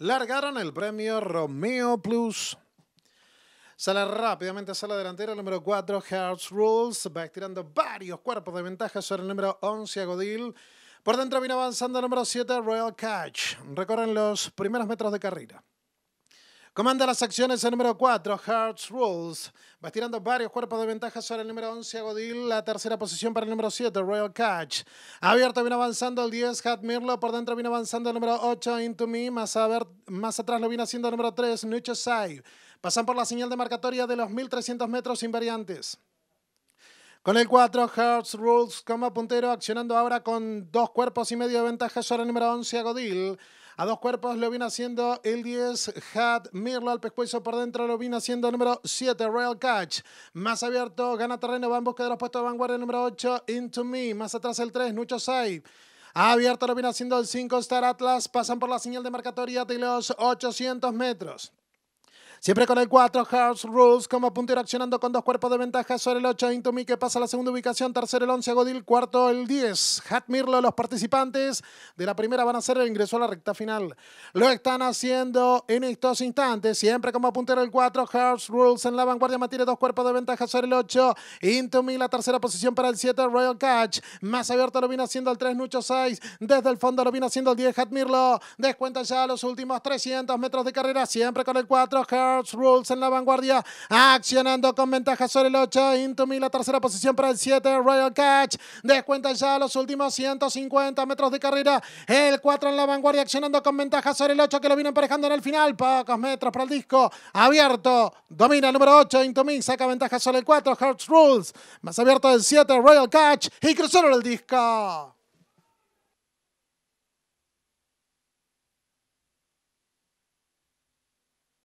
largaron el premio Romeo Plus. Sale rápidamente a la delantera, el número 4, Hearts Rules. Va tirando varios cuerpos de ventaja sobre el número 11, Agodil. Por dentro viene avanzando el número 7, Royal Catch. Recorren los primeros metros de carrera. Comanda las acciones el número 4, Hearts Rules. Va tirando varios cuerpos de ventaja sobre el número 11, Agodil. La tercera posición para el número 7, Royal Catch. Abierto viene avanzando el 10, Hat Mirlo. Por dentro viene avanzando el número 8, Into Me. Más, a más atrás lo viene haciendo el número 3, Nucho Side. Pasan por la señal de marcatoria de los 1300 metros invariantes. Con el 4, Hertz Rules como puntero, accionando ahora con dos cuerpos y medio de ventaja sobre el número 11, Godil. A dos cuerpos lo viene haciendo el 10, Hat Mirlo al pescuezo por dentro, lo viene haciendo el número 7, Real Catch. Más abierto, gana terreno, va en busca de los puestos de vanguardia, el número 8, Into Me. Más atrás el 3, Nucho Sai. Abierto lo viene haciendo el 5, Star Atlas. Pasan por la señal de marcatoria de los 800 metros. Siempre con el 4, Hertz Rules como puntero accionando con dos cuerpos de ventaja sobre el 8, Intumi que pasa a la segunda ubicación, tercero el 11, Godil, cuarto el 10. Hatmirlo, los participantes de la primera van a hacer el ingreso a la recta final. Lo están haciendo en estos instantes, siempre como puntero el 4, Hertz. Rules en la vanguardia, mantiene dos cuerpos de ventaja sobre el 8, Intumi la tercera posición para el 7, Royal Catch, más abierto lo viene haciendo el 3, Nucho 6, desde el fondo lo viene haciendo el 10, Hatmirlo, descuenta ya los últimos 300 metros de carrera, siempre con el 4, Rules, Hertz Rules en la vanguardia, accionando con ventaja sobre el 8, Me, la tercera posición para el 7, Royal Catch, descuenta ya los últimos 150 metros de carrera, el 4 en la vanguardia, accionando con ventaja sobre el 8 que lo viene emparejando en el final, pocos metros para el disco, abierto, domina el número 8, me saca ventaja sobre el 4, Hearts Rules, más abierto el 7, Royal Catch y cruzaron el disco.